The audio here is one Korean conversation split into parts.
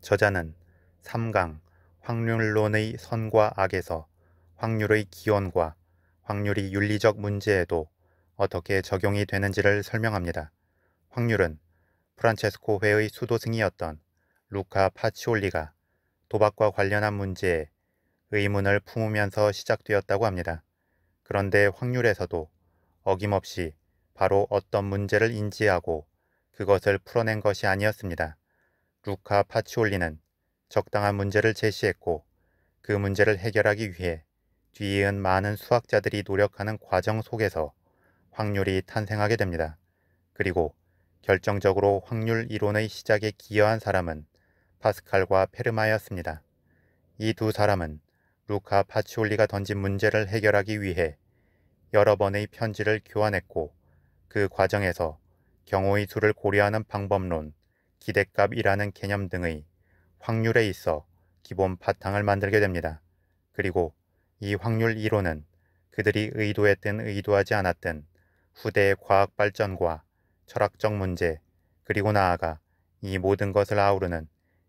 저자는 3강 확률론의 선과 악에서 확률의 기원과 확률이 윤리적 문제에도 어떻게 적용이 되는지를 설명합니다. 확률은 프란체스코 회의 수도승이었던 루카 파치올리가 도박과 관련한 문제에 의문을 품으면서 시작되었다고 합니다. 그런데 확률에서도 어김없이 바로 어떤 문제를 인지하고 그것을 풀어낸 것이 아니었습니다. 루카 파치올리는 적당한 문제를 제시했고 그 문제를 해결하기 위해 뒤이은 많은 수학자들이 노력하는 과정 속에서 확률이 탄생하게 됩니다. 그리고 결정적으로 확률 이론의 시작에 기여한 사람은 파스칼과 페르마였습니다. 이 두 사람은 루카 파치올리가 던진 문제를 해결하기 위해 여러 번의 편지를 교환했고 그 과정에서 경우의 수를 고려하는 방법론, 기대값이라는 개념 등의 확률에 있어 기본 바탕을 만들게 됩니다. 그리고 이 확률 이론은 그들이 의도했든 의도하지 않았든 후대의 과학 발전과 철학적 문제 그리고 나아가 이 모든 것을 아우르는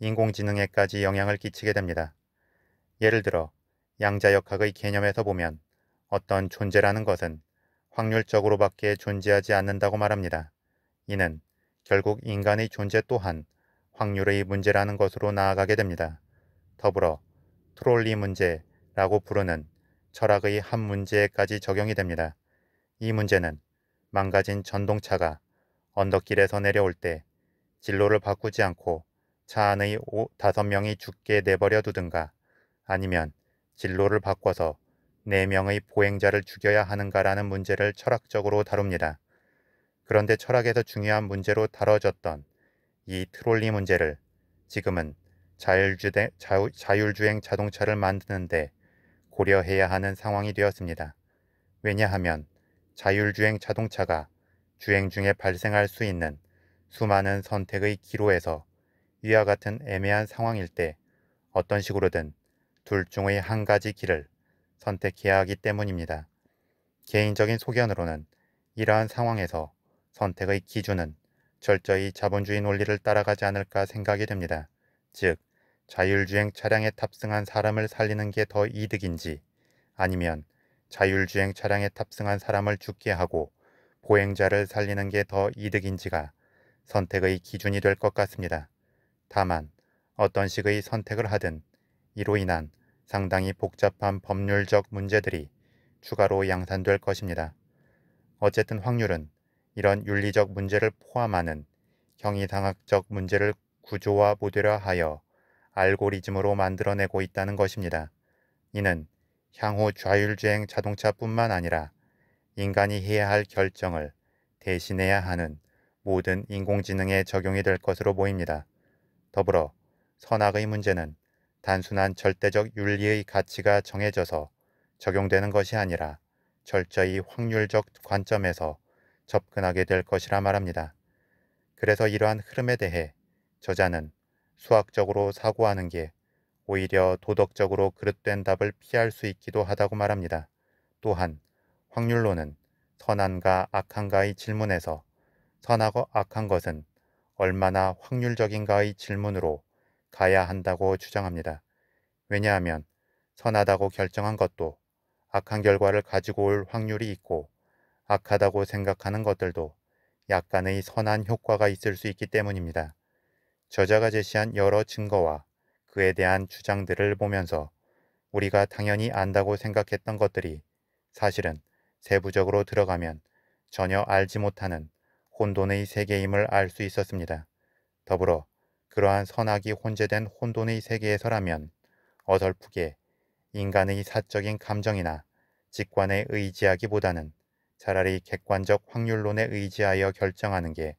인공지능에까지 영향을 끼치게 됩니다. 예를 들어 양자역학의 개념에서 보면 어떤 존재라는 것은 확률적으로밖에 존재하지 않는다고 말합니다. 이는 결국 인간의 존재 또한 확률의 문제라는 것으로 나아가게 됩니다. 더불어 트롤리 문제라고 부르는 철학의 한 문제까지 적용이 됩니다. 이 문제는 망가진 전동차가 언덕길에서 내려올 때 진로를 바꾸지 않고 차 안의 5, 5명이 죽게 내버려 두든가 아니면 진로를 바꿔서 4명의 보행자를 죽여야 하는가라는 문제를 철학적으로 다룹니다. 그런데 철학에서 중요한 문제로 다뤄졌던 이 트롤리 문제를 지금은 자율주행, 자율주행 자동차를 만드는데 고려해야 하는 상황이 되었습니다. 왜냐하면 자율주행 자동차가 주행 중에 발생할 수 있는 수많은 선택의 기로에서 위와 같은 애매한 상황일 때 어떤 식으로든 둘 중의 한 가지 길을 선택해야 하기 때문입니다. 개인적인 소견으로는 이러한 상황에서 선택의 기준은 철저히 자본주의 논리를 따라가지 않을까 생각이 됩니다. 즉, 자율주행 차량에 탑승한 사람을 살리는 게 더 이득인지 아니면 자율주행 차량에 탑승한 사람을 죽게 하고 보행자를 살리는 게 더 이득인지가 선택의 기준이 될 것 같습니다. 다만 어떤 식의 선택을 하든 이로 인한 상당히 복잡한 법률적 문제들이 추가로 양산될 것입니다. 어쨌든 확률은 이런 윤리적 문제를 포함하는 경이당학적 문제를 구조화 보델화 하여 알고리즘으로 만들어내고 있다는 것입니다. 이는 향후 좌율주행 자동차뿐만 아니라 인간이 해야 할 결정을 대신해야 하는 모든 인공지능에 적용이 될 것으로 보입니다. 더불어 선악의 문제는 단순한 절대적 윤리의 가치가 정해져서 적용되는 것이 아니라 철저히 확률적 관점에서 접근하게 될 것이라 말합니다. 그래서 이러한 흐름에 대해 저자는 수학적으로 사고하는 게 오히려 도덕적으로 그릇된 답을 피할 수 있기도 하다고 말합니다. 또한 확률론은 선한가 악한가의 질문에서 선하고 악한 것은 얼마나 확률적인가의 질문으로 가야 한다고 주장합니다. 왜냐하면 선하다고 결정한 것도 악한 결과를 가지고 올 확률이 있고 악하다고 생각하는 것들도 약간의 선한 효과가 있을 수 있기 때문입니다. 저자가 제시한 여러 증거와 그에 대한 주장들을 보면서 우리가 당연히 안다고 생각했던 것들이 사실은 세부적으로 들어가면 전혀 알지 못하는 혼돈의 세계임을 알 수 있었습니다. 더불어 그러한 선악이 혼재된 혼돈의 세계에서라면 어설프게 인간의 사적인 감정이나 직관에 의지하기보다는 차라리 객관적 확률론에 의지하여 결정하는 게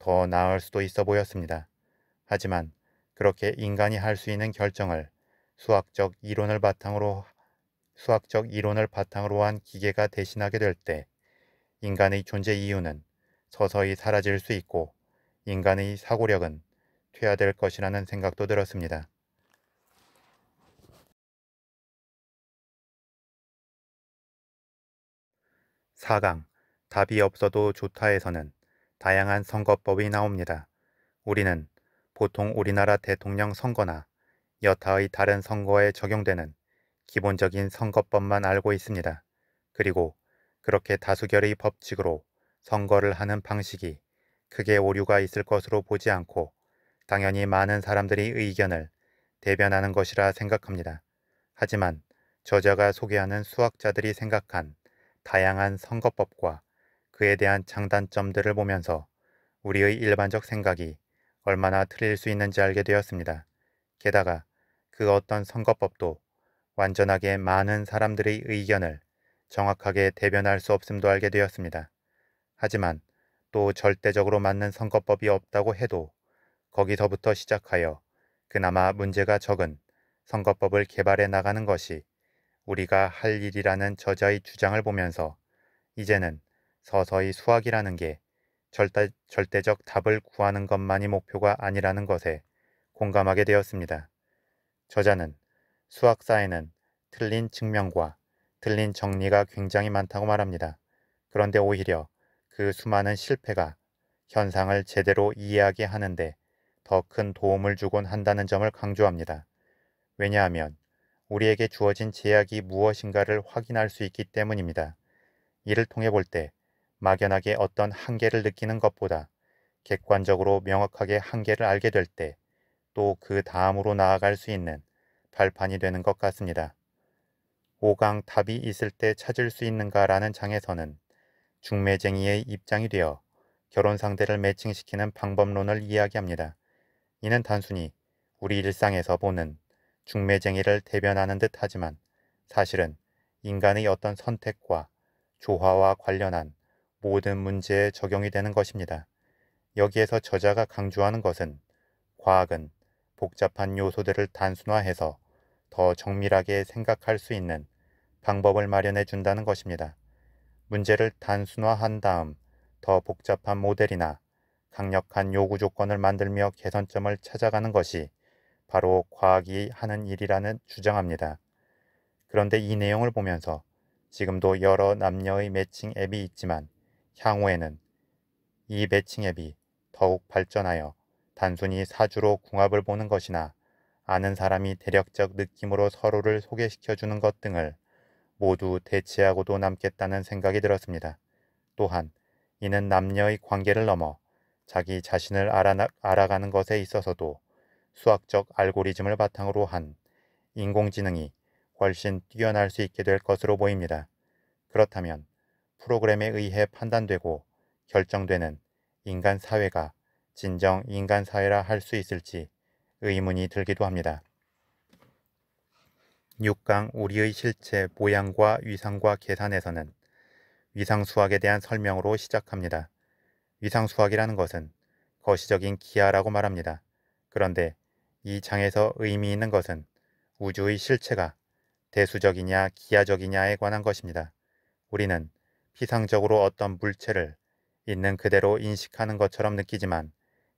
더 나을 수도 있어 보였습니다. 하지만 그렇게 인간이 할 수 있는 결정을 수학적 이론을 바탕으로 수학적 이론을 바탕으로 한 기계가 대신하게 될 때 인간의 존재 이유는 서서히 사라질 수 있고 인간의 사고력은 퇴화될 것이라는 생각도 들었습니다. 4강 답이 없어도 좋다에서는 다양한 선거법이 나옵니다. 우리는 보통 우리나라 대통령 선거나 여타의 다른 선거에 적용되는 기본적인 선거법만 알고 있습니다. 그리고 그렇게 다수결의 법칙으로 선거를 하는 방식이 크게 오류가 있을 것으로 보지 않고 당연히 많은 사람들이 의견을 대변하는 것이라 생각합니다. 하지만 저자가 소개하는 수학자들이 생각한 다양한 선거법과 그에 대한 장단점들을 보면서 우리의 일반적 생각이 얼마나 틀릴 수 있는지 알게 되었습니다. 게다가 그 어떤 선거법도 완전하게 많은 사람들의 의견을 정확하게 대변할 수 없음도 알게 되었습니다. 하지만 또 절대적으로 맞는 선거법이 없다고 해도 거기서부터 시작하여 그나마 문제가 적은 선거법을 개발해 나가는 것이 우리가 할 일이라는 저자의 주장을 보면서 이제는 서서히 수학이라는 게 절대, 절대적 답을 구하는 것만이 목표가 아니라는 것에 공감하게 되었습니다. 저자는 수학사에는 틀린 측면과 틀린 정리가 굉장히 많다고 말합니다. 그런데 오히려 그 수많은 실패가 현상을 제대로 이해하게 하는데 더 큰 도움을 주곤 한다는 점을 강조합니다. 왜냐하면 우리에게 주어진 제약이 무엇인가를 확인할 수 있기 때문입니다. 이를 통해 볼 때 막연하게 어떤 한계를 느끼는 것보다 객관적으로 명확하게 한계를 알게 될 때 또 그 다음으로 나아갈 수 있는 발판이 되는 것 같습니다. 5강 답이 있을 때 찾을 수 있는가라는 장에서는 중매쟁이의 입장이 되어 결혼 상대를 매칭시키는 방법론을 이야기합니다. 이는 단순히 우리 일상에서 보는 중매쟁이를 대변하는 듯 하지만 사실은 인간의 어떤 선택과 조화와 관련한 모든 문제에 적용이 되는 것입니다. 여기에서 저자가 강조하는 것은 과학은 복잡한 요소들을 단순화해서 더 정밀하게 생각할 수 있는 방법을 마련해 준다는 것입니다. 문제를 단순화한 다음 더 복잡한 모델이나 강력한 요구 조건을 만들며 개선점을 찾아가는 것이 바로 과학이 하는 일이라는 주장합니다. 그런데 이 내용을 보면서 지금도 여러 남녀의 매칭 앱이 있지만 향후에는 이 매칭 앱이 더욱 발전하여 단순히 사주로 궁합을 보는 것이나 아는 사람이 대략적 느낌으로 서로를 소개시켜주는 것 등을 모두 대체하고도 남겠다는 생각이 들었습니다. 또한 이는 남녀의 관계를 넘어 자기 자신을 알아, 알아가는 것에 있어서도 수학적 알고리즘을 바탕으로 한 인공지능이 훨씬 뛰어날 수 있게 될 것으로 보입니다. 그렇다면 프로그램에 의해 판단되고 결정되는 인간 사회가 진정 인간 사회라 할 수 있을지 의문이 들기도 합니다. 6강 우리의 실체 모양과 위상과 계산에서는 위상수학에 대한 설명으로 시작합니다. 위상수학이라는 것은 거시적인 기하라고 말합니다. 그런데 이 장에서 의미 있는 것은 우주의 실체가 대수적이냐 기하적이냐에 관한 것입니다. 우리는 피상적으로 어떤 물체를 있는 그대로 인식하는 것처럼 느끼지만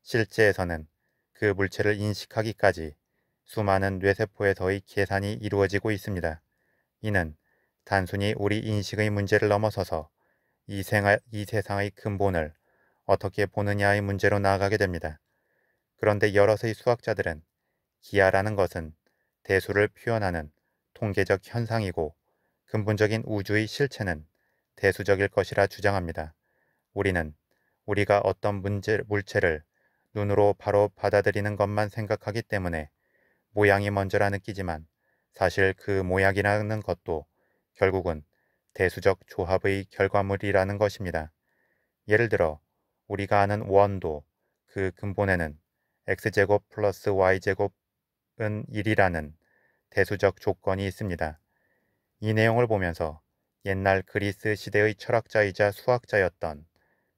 실제에서는 그 물체를 인식하기까지 수많은 뇌세포에서의 계산이 이루어지고 있습니다. 이는 단순히 우리 인식의 문제를 넘어서서 이, 생활, 이 세상의 근본을 어떻게 보느냐의 문제로 나아가게 됩니다. 그런데 여럿의 수학자들은 기하라는 것은 대수를 표현하는 통계적 현상이고 근본적인 우주의 실체는 대수적일 것이라 주장합니다. 우리는 우리가 어떤 문제, 물체를 눈으로 바로 받아들이는 것만 생각하기 때문에 모양이 먼저라 느끼지만 사실 그 모양이라는 것도 결국은 대수적 조합의 결과물이라는 것입니다. 예를 들어 우리가 아는 원도 그 근본에는 x제곱 플러스 y제곱은 1이라는 대수적 조건이 있습니다. 이 내용을 보면서 옛날 그리스 시대의 철학자이자 수학자였던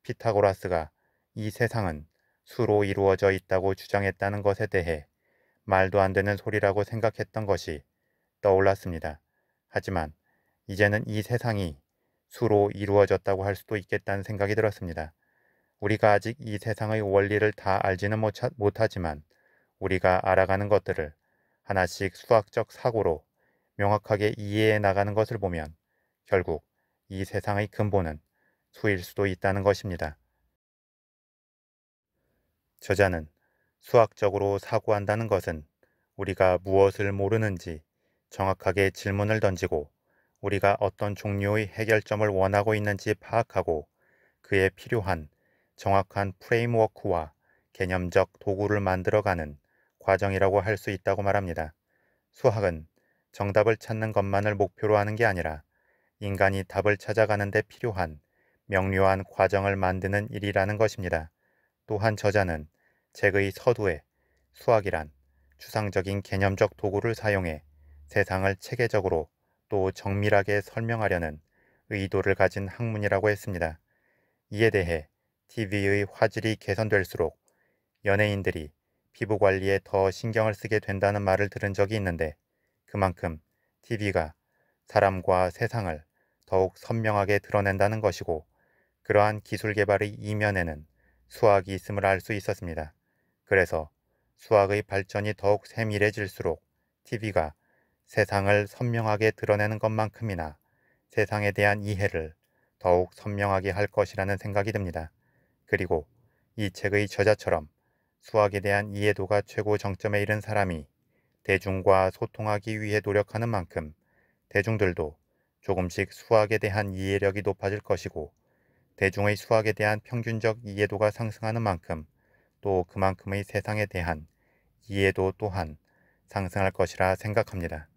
피타고라스가 이 세상은 수로 이루어져 있다고 주장했다는 것에 대해 말도 안 되는 소리라고 생각했던 것이 떠올랐습니다. 하지만 이제는 이 세상이 수로 이루어졌다고 할 수도 있겠다는 생각이 들었습니다. 우리가 아직 이 세상의 원리를 다 알지는 못하지만 우리가 알아가는 것들을 하나씩 수학적 사고로 명확하게 이해해 나가는 것을 보면 결국 이 세상의 근본은 수일 수도 있다는 것입니다. 저자는 수학적으로 사고한다는 것은 우리가 무엇을 모르는지 정확하게 질문을 던지고 우리가 어떤 종류의 해결점을 원하고 있는지 파악하고 그에 필요한 정확한 프레임워크와 개념적 도구를 만들어가는 과정이라고 할 수 있다고 말합니다. 수학은 정답을 찾는 것만을 목표로 하는 게 아니라 인간이 답을 찾아가는 데 필요한 명료한 과정을 만드는 일이라는 것입니다. 또한 저자는 책의 서두에 수학이란 추상적인 개념적 도구를 사용해 세상을 체계적으로 또 정밀하게 설명하려는 의도를 가진 학문이라고 했습니다. 이에 대해 TV의 화질이 개선될수록 연예인들이 피부 관리에 더 신경을 쓰게 된다는 말을 들은 적이 있는데 그만큼 TV가 사람과 세상을 더욱 선명하게 드러낸다는 것이고 그러한 기술 개발의 이면에는 수학이 있음을 알 수 있었습니다. 그래서 수학의 발전이 더욱 세밀해질수록 TV가 세상을 선명하게 드러내는 것만큼이나 세상에 대한 이해를 더욱 선명하게 할 것이라는 생각이 듭니다. 그리고 이 책의 저자처럼 수학에 대한 이해도가 최고 정점에 이른 사람이 대중과 소통하기 위해 노력하는 만큼 대중들도 조금씩 수학에 대한 이해력이 높아질 것이고 대중의 수학에 대한 평균적 이해도가 상승하는 만큼 또 그만큼의 세상에 대한 이해도 또한 상승할 것이라 생각합니다.